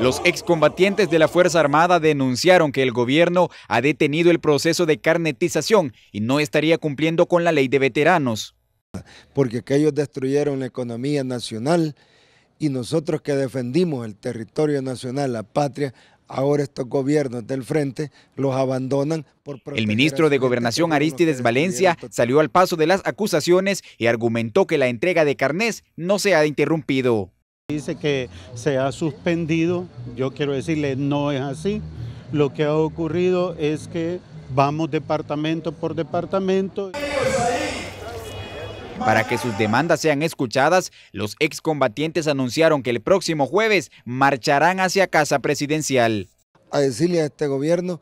Los excombatientes de la Fuerza Armada denunciaron que el gobierno ha detenido el proceso de carnetización y no estaría cumpliendo con la ley de veteranos. Porque aquellos destruyeron la economía nacional y nosotros que defendimos el territorio nacional, la patria, Ahora estos gobiernos del frente los abandonan por... El ministro de Gobernación Aristides Valencia salió al paso de las acusaciones y argumentó que la entrega de carnés no se ha interrumpido. Dice que se ha suspendido, yo quiero decirle, no es así. Lo que ha ocurrido es que vamos departamento por departamento. Para que sus demandas sean escuchadas, los excombatientes anunciaron que el próximo jueves marcharán hacia Casa Presidencial. A decirle a este gobierno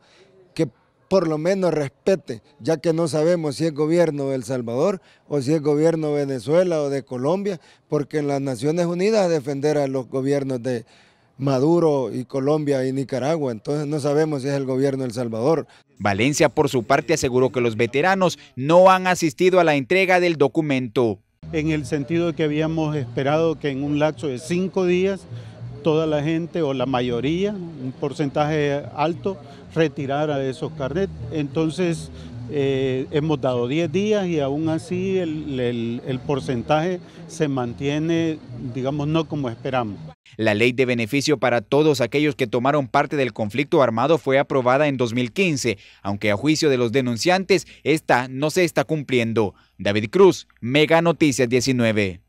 por lo menos respete, ya que no sabemos si es gobierno de El Salvador o si es gobierno de Venezuela o de Colombia, porque en las Naciones Unidas defender a los gobiernos de Maduro y Colombia y Nicaragua, entonces no sabemos si es el gobierno de El Salvador. Valencia, por su parte, aseguró que los veteranos no han asistido a la entrega del documento. En el sentido de que habíamos esperado que en un lapso de cinco días toda la gente o la mayoría, un porcentaje alto, retirara esos carnets. Entonces eh, hemos dado 10 días y aún así el, el porcentaje se mantiene, digamos, no como esperamos. La ley de beneficio para todos aquellos que tomaron parte del conflicto armado fue aprobada en 2015, aunque a juicio de los denunciantes, esta no se está cumpliendo. David Cruz, Mega Noticias 19.